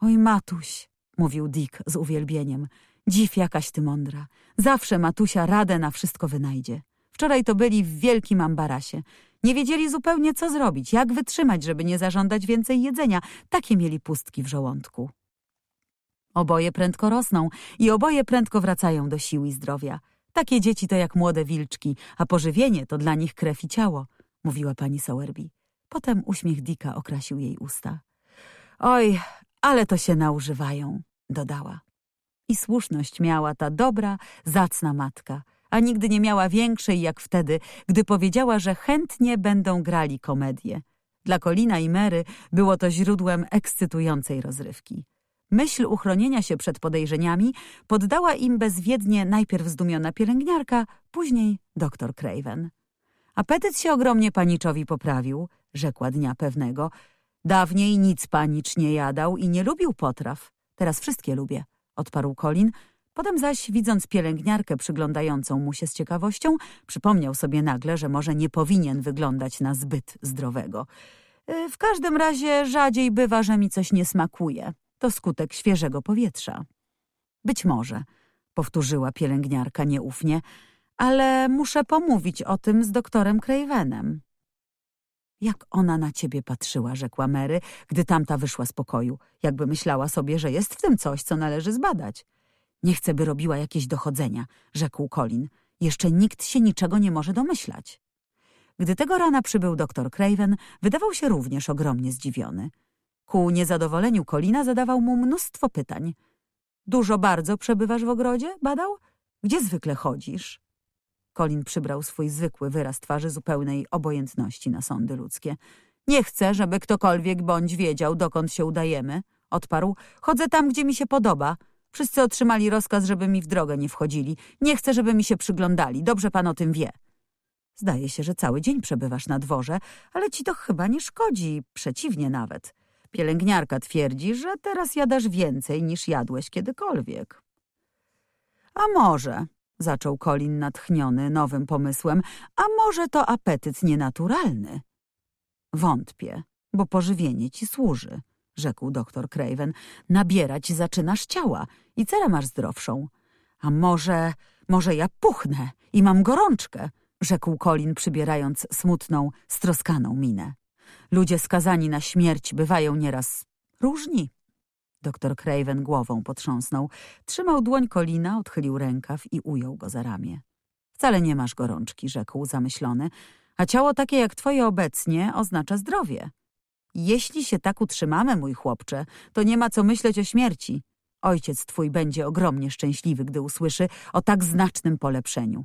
Oj, matuś, mówił Dick z uwielbieniem, dziw jakaś ty mądra. Zawsze matusia radę na wszystko wynajdzie. Wczoraj to byli w wielkim ambarasie. Nie wiedzieli zupełnie, co zrobić, jak wytrzymać, żeby nie zażądać więcej jedzenia. Takie mieli pustki w żołądku. Oboje prędko rosną i oboje prędko wracają do sił i zdrowia. Takie dzieci to jak młode wilczki, a pożywienie to dla nich krew i ciało, mówiła pani Sowerby. Potem uśmiech Dika okrasił jej usta. Oj, ale to się naużywają, dodała. I słuszność miała ta dobra, zacna matka a nigdy nie miała większej jak wtedy, gdy powiedziała, że chętnie będą grali komedię. Dla Kolina i Mary było to źródłem ekscytującej rozrywki. Myśl uchronienia się przed podejrzeniami poddała im bezwiednie najpierw zdumiona pielęgniarka, później doktor Craven. Apetyt się ogromnie paniczowi poprawił, rzekła dnia pewnego. Dawniej nic panicz nie jadał i nie lubił potraw. Teraz wszystkie lubię, odparł Colin, Potem zaś, widząc pielęgniarkę przyglądającą mu się z ciekawością, przypomniał sobie nagle, że może nie powinien wyglądać na zbyt zdrowego. Y, w każdym razie rzadziej bywa, że mi coś nie smakuje. To skutek świeżego powietrza. Być może, powtórzyła pielęgniarka nieufnie, ale muszę pomówić o tym z doktorem Cravenem. Jak ona na ciebie patrzyła, rzekła Mary, gdy tamta wyszła z pokoju, jakby myślała sobie, że jest w tym coś, co należy zbadać. Nie chcę, by robiła jakieś dochodzenia, rzekł Colin. Jeszcze nikt się niczego nie może domyślać. Gdy tego rana przybył doktor Craven, wydawał się również ogromnie zdziwiony. Ku niezadowoleniu Kolina zadawał mu mnóstwo pytań. Dużo bardzo przebywasz w ogrodzie? badał. Gdzie zwykle chodzisz? Kolin przybrał swój zwykły wyraz twarzy zupełnej obojętności na sądy ludzkie. Nie chcę, żeby ktokolwiek bądź wiedział, dokąd się udajemy, odparł. Chodzę tam, gdzie mi się podoba. Wszyscy otrzymali rozkaz, żeby mi w drogę nie wchodzili. Nie chcę, żeby mi się przyglądali. Dobrze pan o tym wie. Zdaje się, że cały dzień przebywasz na dworze, ale ci to chyba nie szkodzi. Przeciwnie nawet. Pielęgniarka twierdzi, że teraz jadasz więcej niż jadłeś kiedykolwiek. A może, zaczął Colin natchniony nowym pomysłem, a może to apetyt nienaturalny? Wątpię, bo pożywienie ci służy, rzekł doktor Craven. Nabierać zaczynasz ciała, i cerę masz zdrowszą. A może, może ja puchnę i mam gorączkę, rzekł Colin, przybierając smutną, stroskaną minę. Ludzie skazani na śmierć bywają nieraz różni. Doktor Craven głową potrząsnął, trzymał dłoń Colina, odchylił rękaw i ujął go za ramię. Wcale nie masz gorączki, rzekł zamyślony, a ciało takie jak twoje obecnie oznacza zdrowie. Jeśli się tak utrzymamy, mój chłopcze, to nie ma co myśleć o śmierci. Ojciec twój będzie ogromnie szczęśliwy, gdy usłyszy o tak znacznym polepszeniu.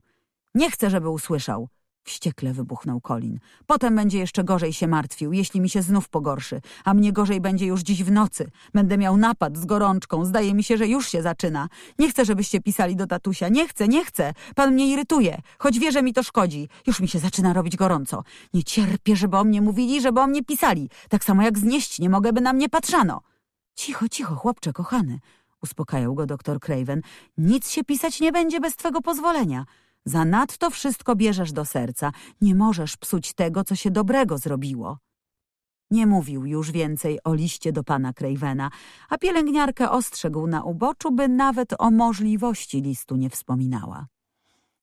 Nie chcę, żeby usłyszał. Wściekle wybuchnął Colin. Potem będzie jeszcze gorzej się martwił, jeśli mi się znów pogorszy, a mnie gorzej będzie już dziś w nocy. Będę miał napad z gorączką, zdaje mi się, że już się zaczyna. Nie chcę, żebyście pisali do tatusia. Nie chcę, nie chcę. Pan mnie irytuje, choć wie, że mi to szkodzi. Już mi się zaczyna robić gorąco. Nie cierpię, żeby o mnie mówili, żeby o mnie pisali. Tak samo jak znieść nie mogę, by na mnie patrzano. Cicho, cicho, chłopcze kochany, uspokajał go doktor Craven, nic się pisać nie będzie bez twego pozwolenia. Zanadto wszystko bierzesz do serca. Nie możesz psuć tego, co się dobrego zrobiło. Nie mówił już więcej o liście do pana Cravena, a pielęgniarkę ostrzegł na uboczu, by nawet o możliwości listu nie wspominała.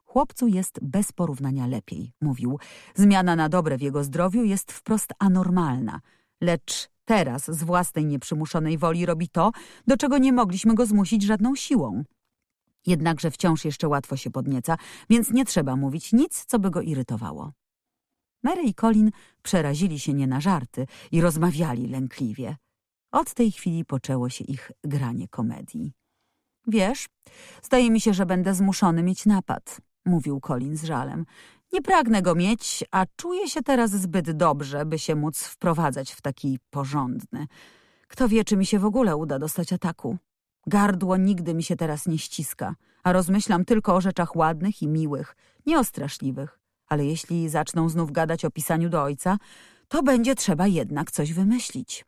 Chłopcu jest bez porównania lepiej, mówił. Zmiana na dobre w jego zdrowiu jest wprost anormalna, lecz teraz z własnej nieprzymuszonej woli robi to, do czego nie mogliśmy go zmusić żadną siłą. Jednakże wciąż jeszcze łatwo się podnieca, więc nie trzeba mówić nic, co by go irytowało. Mary i Colin przerazili się nie na żarty i rozmawiali lękliwie. Od tej chwili poczęło się ich granie komedii. Wiesz, zdaje mi się, że będę zmuszony mieć napad, mówił Colin z żalem. Nie pragnę go mieć, a czuję się teraz zbyt dobrze, by się móc wprowadzać w taki porządny. Kto wie, czy mi się w ogóle uda dostać ataku. Gardło nigdy mi się teraz nie ściska, a rozmyślam tylko o rzeczach ładnych i miłych, nie o straszliwych. Ale jeśli zaczną znów gadać o pisaniu do ojca, to będzie trzeba jednak coś wymyślić.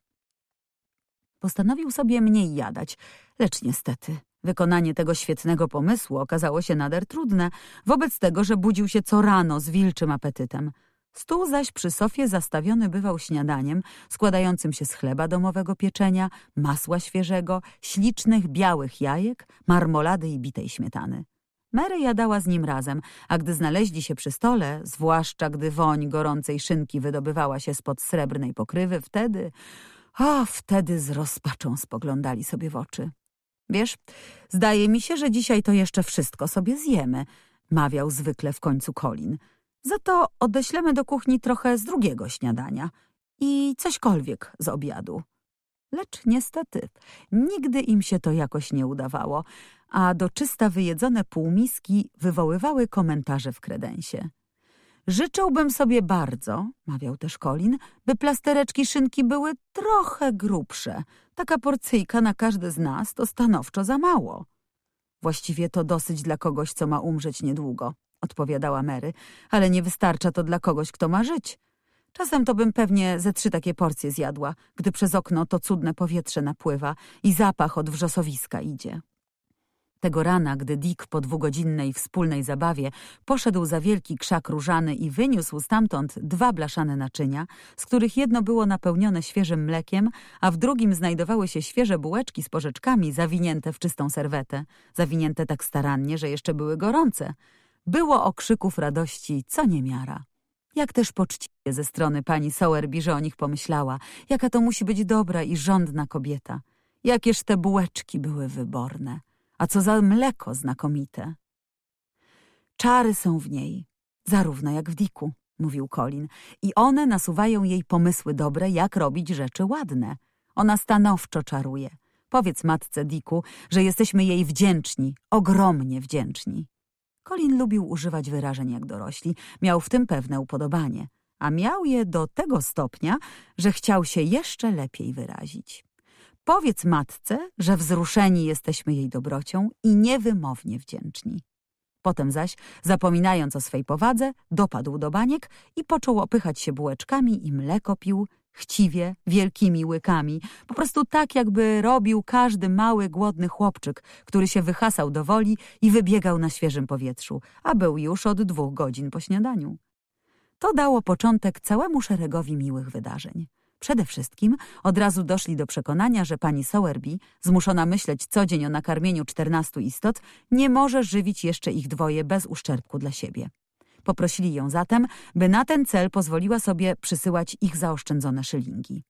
Postanowił sobie mniej jadać, lecz niestety Wykonanie tego świetnego pomysłu okazało się nader trudne, wobec tego, że budził się co rano z wilczym apetytem. Stół zaś przy sofie zastawiony bywał śniadaniem, składającym się z chleba domowego pieczenia, masła świeżego, ślicznych białych jajek, marmolady i bitej śmietany. Mary jadała z nim razem, a gdy znaleźli się przy stole, zwłaszcza gdy woń gorącej szynki wydobywała się spod srebrnej pokrywy, wtedy... A wtedy z rozpaczą spoglądali sobie w oczy. Wiesz, zdaje mi się, że dzisiaj to jeszcze wszystko sobie zjemy, mawiał zwykle w końcu Colin. Za to odeślemy do kuchni trochę z drugiego śniadania i cośkolwiek z obiadu. Lecz niestety, nigdy im się to jakoś nie udawało, a do czysta wyjedzone półmiski wywoływały komentarze w kredensie. Życzyłbym sobie bardzo, mawiał też Colin, by plastereczki szynki były trochę grubsze. Taka porcyjka na każdy z nas to stanowczo za mało. Właściwie to dosyć dla kogoś, co ma umrzeć niedługo, odpowiadała Mary, ale nie wystarcza to dla kogoś, kto ma żyć. Czasem to bym pewnie ze trzy takie porcje zjadła, gdy przez okno to cudne powietrze napływa i zapach od wrzosowiska idzie. Tego rana, gdy Dick po dwugodzinnej wspólnej zabawie poszedł za wielki krzak różany i wyniósł stamtąd dwa blaszane naczynia, z których jedno było napełnione świeżym mlekiem, a w drugim znajdowały się świeże bułeczki z porzeczkami zawinięte w czystą serwetę, zawinięte tak starannie, że jeszcze były gorące. Było okrzyków radości, co niemiara. Jak też poczciwie ze strony pani Sowerby, że o nich pomyślała, jaka to musi być dobra i rządna kobieta. Jakież te bułeczki były wyborne a co za mleko znakomite. Czary są w niej, zarówno jak w Diku, mówił Colin, i one nasuwają jej pomysły dobre, jak robić rzeczy ładne. Ona stanowczo czaruje. Powiedz matce Diku, że jesteśmy jej wdzięczni, ogromnie wdzięczni. Colin lubił używać wyrażeń jak dorośli, miał w tym pewne upodobanie, a miał je do tego stopnia, że chciał się jeszcze lepiej wyrazić. Powiedz matce, że wzruszeni jesteśmy jej dobrocią i niewymownie wdzięczni. Potem zaś, zapominając o swej powadze, dopadł do baniek i począł opychać się bułeczkami i mleko pił, chciwie, wielkimi łykami, po prostu tak, jakby robił każdy mały, głodny chłopczyk, który się wyhasał do woli i wybiegał na świeżym powietrzu, a był już od dwóch godzin po śniadaniu. To dało początek całemu szeregowi miłych wydarzeń. Przede wszystkim od razu doszli do przekonania, że pani Sowerby, zmuszona myśleć co dzień o nakarmieniu czternastu istot, nie może żywić jeszcze ich dwoje bez uszczerbku dla siebie. Poprosili ją zatem, by na ten cel pozwoliła sobie przysyłać ich zaoszczędzone szylingi.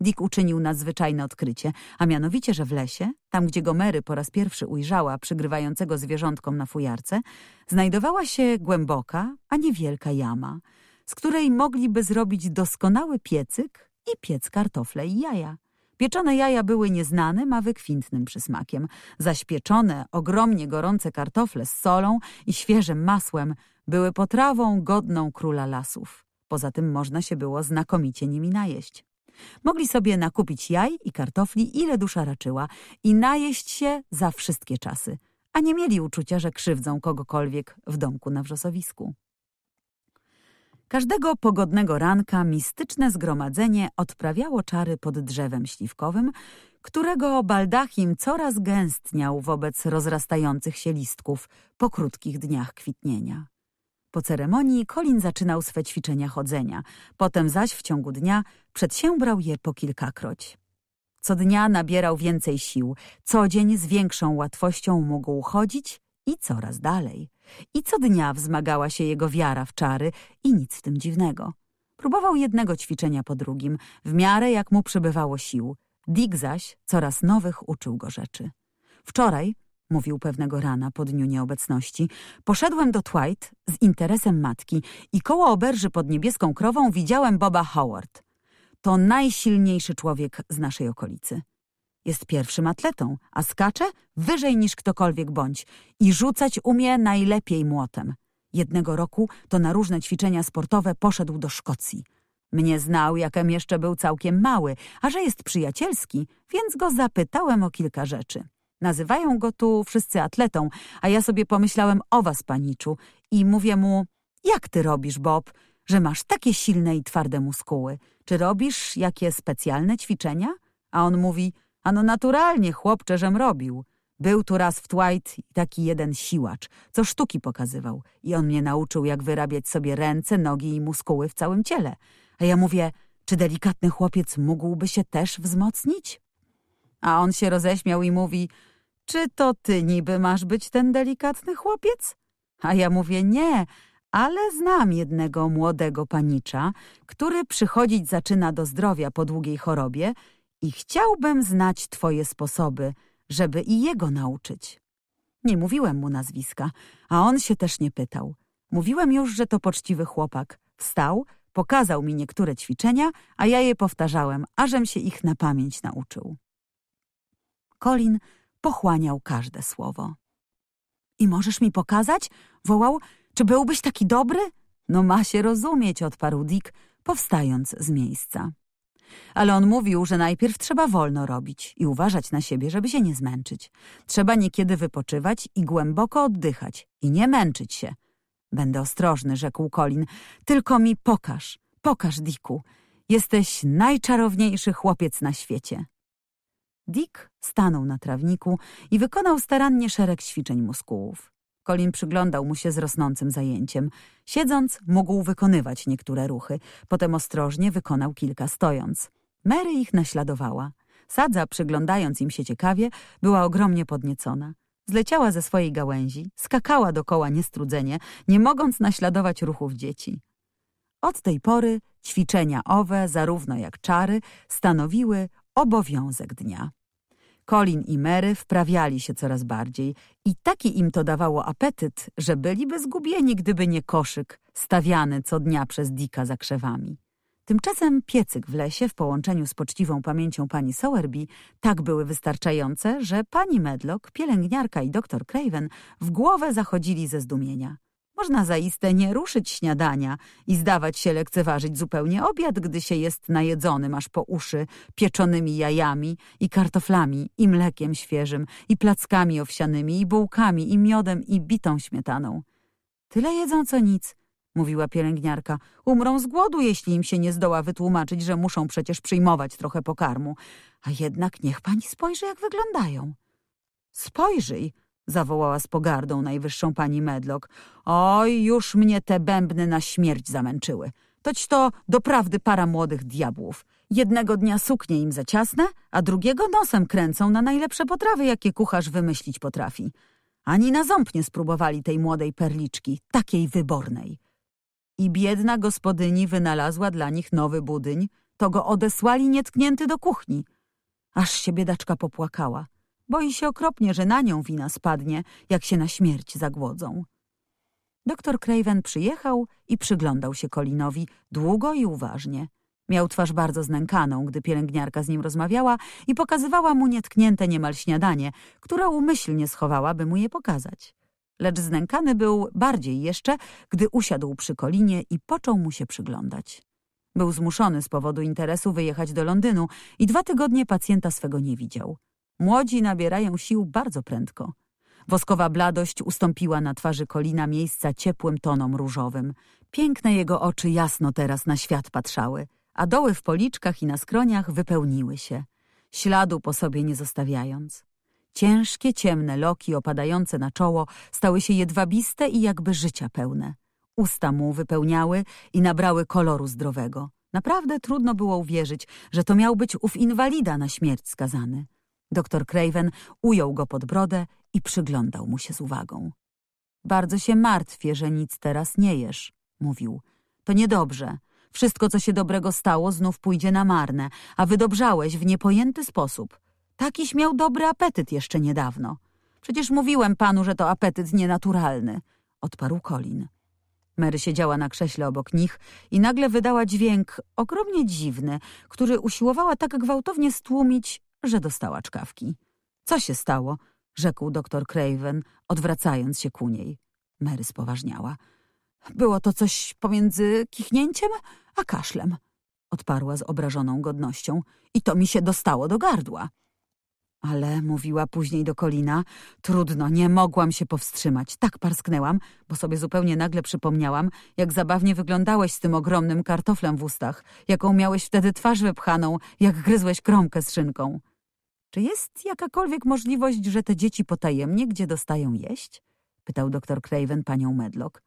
Dick uczynił nadzwyczajne odkrycie, a mianowicie, że w lesie, tam gdzie Gomery po raz pierwszy ujrzała przygrywającego zwierzątkom na fujarce, znajdowała się głęboka, a niewielka jama, z której mogliby zrobić doskonały piecyk i piec kartofle i jaja. Pieczone jaja były nieznanym, a wykwintnym przysmakiem, zaś pieczone, ogromnie gorące kartofle z solą i świeżym masłem były potrawą godną króla lasów. Poza tym można się było znakomicie nimi najeść. Mogli sobie nakupić jaj i kartofli, ile dusza raczyła, i najeść się za wszystkie czasy, a nie mieli uczucia, że krzywdzą kogokolwiek w domku na wrzosowisku. Każdego pogodnego ranka mistyczne zgromadzenie odprawiało czary pod drzewem śliwkowym, którego baldachim coraz gęstniał wobec rozrastających się listków po krótkich dniach kwitnienia. Po ceremonii Colin zaczynał swe ćwiczenia chodzenia, potem zaś w ciągu dnia przedsiębrał je po kilkakroć. Co dnia nabierał więcej sił, co dzień z większą łatwością mógł chodzić i coraz dalej – i co dnia wzmagała się jego wiara w czary i nic w tym dziwnego. Próbował jednego ćwiczenia po drugim, w miarę jak mu przybywało sił. Dick zaś coraz nowych uczył go rzeczy. Wczoraj, mówił pewnego rana po dniu nieobecności, poszedłem do Twight z interesem matki i koło oberży pod niebieską krową widziałem Boba Howard. To najsilniejszy człowiek z naszej okolicy. Jest pierwszym atletą, a skacze wyżej niż ktokolwiek bądź i rzucać umie najlepiej młotem. Jednego roku to na różne ćwiczenia sportowe poszedł do Szkocji. Mnie znał, jakem jeszcze był całkiem mały, a że jest przyjacielski, więc go zapytałem o kilka rzeczy. Nazywają go tu wszyscy atletą, a ja sobie pomyślałem o was, paniczu, i mówię mu, jak ty robisz, Bob, że masz takie silne i twarde muskuły? Czy robisz jakie specjalne ćwiczenia? A on mówi, Ano naturalnie chłopcze, żem robił. Był tu raz w Twajt taki jeden siłacz, co sztuki pokazywał. I on mnie nauczył, jak wyrabiać sobie ręce, nogi i muskuły w całym ciele. A ja mówię, czy delikatny chłopiec mógłby się też wzmocnić? A on się roześmiał i mówi, czy to ty niby masz być ten delikatny chłopiec? A ja mówię, nie, ale znam jednego młodego panicza, który przychodzić zaczyna do zdrowia po długiej chorobie i chciałbym znać twoje sposoby, żeby i jego nauczyć. Nie mówiłem mu nazwiska, a on się też nie pytał. Mówiłem już, że to poczciwy chłopak. Wstał, pokazał mi niektóre ćwiczenia, a ja je powtarzałem, ażem się ich na pamięć nauczył. Colin pochłaniał każde słowo. I możesz mi pokazać? Wołał. Czy byłbyś taki dobry? No ma się rozumieć, odparł Dick, powstając z miejsca. Ale on mówił, że najpierw trzeba wolno robić i uważać na siebie, żeby się nie zmęczyć. Trzeba niekiedy wypoczywać i głęboko oddychać i nie męczyć się. Będę ostrożny, rzekł Colin. Tylko mi pokaż, pokaż, Diku. Jesteś najczarowniejszy chłopiec na świecie. Dick stanął na trawniku i wykonał starannie szereg ćwiczeń muskułów. Colin przyglądał mu się z rosnącym zajęciem. Siedząc, mógł wykonywać niektóre ruchy. Potem ostrożnie wykonał kilka stojąc. Mary ich naśladowała. Sadza, przyglądając im się ciekawie, była ogromnie podniecona. Zleciała ze swojej gałęzi, skakała dokoła niestrudzenie, nie mogąc naśladować ruchów dzieci. Od tej pory ćwiczenia owe, zarówno jak czary, stanowiły obowiązek dnia. Colin i Mary wprawiali się coraz bardziej i taki im to dawało apetyt, że byliby zgubieni, gdyby nie koszyk stawiany co dnia przez Dika za krzewami. Tymczasem piecyk w lesie w połączeniu z poczciwą pamięcią pani Sowerby tak były wystarczające, że pani Medlock, pielęgniarka i doktor Craven w głowę zachodzili ze zdumienia – można zaiste nie ruszyć śniadania i zdawać się lekceważyć zupełnie obiad, gdy się jest najedzonym aż po uszy pieczonymi jajami i kartoflami i mlekiem świeżym i plackami owsianymi i bułkami i miodem i bitą śmietaną. Tyle jedzą co nic, mówiła pielęgniarka. Umrą z głodu, jeśli im się nie zdoła wytłumaczyć, że muszą przecież przyjmować trochę pokarmu. A jednak niech pani spojrzy, jak wyglądają. Spojrzyj, zawołała z pogardą najwyższą pani Medlock. Oj, już mnie te bębny na śmierć zamęczyły. Toć to doprawdy para młodych diabłów. Jednego dnia suknie im za ciasne, a drugiego nosem kręcą na najlepsze potrawy, jakie kucharz wymyślić potrafi. Ani na ząb nie spróbowali tej młodej perliczki, takiej wybornej. I biedna gospodyni wynalazła dla nich nowy budyń, to go odesłali nietknięty do kuchni. Aż się biedaczka popłakała. Boi się okropnie, że na nią wina spadnie, jak się na śmierć zagłodzą. Doktor Craven przyjechał i przyglądał się Colinowi długo i uważnie. Miał twarz bardzo znękaną, gdy pielęgniarka z nim rozmawiała i pokazywała mu nietknięte niemal śniadanie, które umyślnie schowała, by mu je pokazać. Lecz znękany był bardziej jeszcze, gdy usiadł przy Kolinie i począł mu się przyglądać. Był zmuszony z powodu interesu wyjechać do Londynu i dwa tygodnie pacjenta swego nie widział. Młodzi nabierają sił bardzo prędko. Woskowa bladość ustąpiła na twarzy Kolina miejsca ciepłym tonom różowym. Piękne jego oczy jasno teraz na świat patrzały, a doły w policzkach i na skroniach wypełniły się, śladu po sobie nie zostawiając. Ciężkie, ciemne loki opadające na czoło stały się jedwabiste i jakby życia pełne. Usta mu wypełniały i nabrały koloru zdrowego. Naprawdę trudno było uwierzyć, że to miał być ów inwalida na śmierć skazany. Doktor Craven ujął go pod brodę i przyglądał mu się z uwagą. Bardzo się martwię, że nic teraz nie jesz, mówił. To niedobrze. Wszystko, co się dobrego stało, znów pójdzie na marne, a wydobrzałeś w niepojęty sposób. Takiś miał dobry apetyt jeszcze niedawno. Przecież mówiłem panu, że to apetyt nienaturalny, odparł Colin. Mary siedziała na krześle obok nich i nagle wydała dźwięk ogromnie dziwny, który usiłowała tak gwałtownie stłumić, że dostała czkawki. Co się stało? rzekł doktor Craven, odwracając się ku niej. Mary spoważniała. Było to coś pomiędzy kichnięciem a kaszlem, odparła z obrażoną godnością. I to mi się dostało do gardła. Ale, mówiła później do Kolina, trudno, nie mogłam się powstrzymać. Tak parsknęłam, bo sobie zupełnie nagle przypomniałam, jak zabawnie wyglądałeś z tym ogromnym kartoflem w ustach, jaką miałeś wtedy twarz wypchaną, jak gryzłeś kromkę z szynką. Czy jest jakakolwiek możliwość, że te dzieci potajemnie gdzie dostają jeść? Pytał doktor Craven panią Medlock.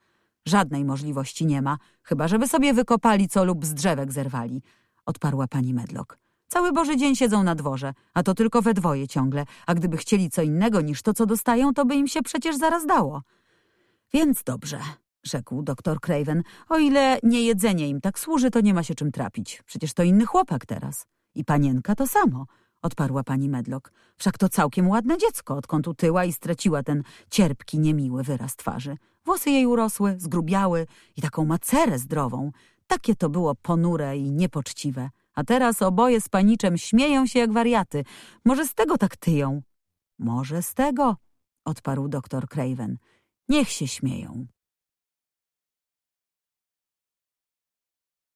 Żadnej możliwości nie ma, chyba żeby sobie wykopali co lub z drzewek zerwali, odparła pani Medlock. Cały Boży dzień siedzą na dworze, a to tylko we dwoje ciągle, a gdyby chcieli co innego niż to, co dostają, to by im się przecież zaraz dało. Więc dobrze, rzekł doktor Craven. O ile nie jedzenie im tak służy, to nie ma się czym trapić. Przecież to inny chłopak teraz. I panienka to samo, odparła pani Medlock. Wszak to całkiem ładne dziecko, odkąd utyła i straciła ten cierpki, niemiły wyraz twarzy. Włosy jej urosły, zgrubiały i taką macerę zdrową. Takie to było ponure i niepoczciwe. A teraz oboje z paniczem śmieją się jak wariaty. Może z tego tak tyją? Może z tego, odparł doktor Craven. Niech się śmieją.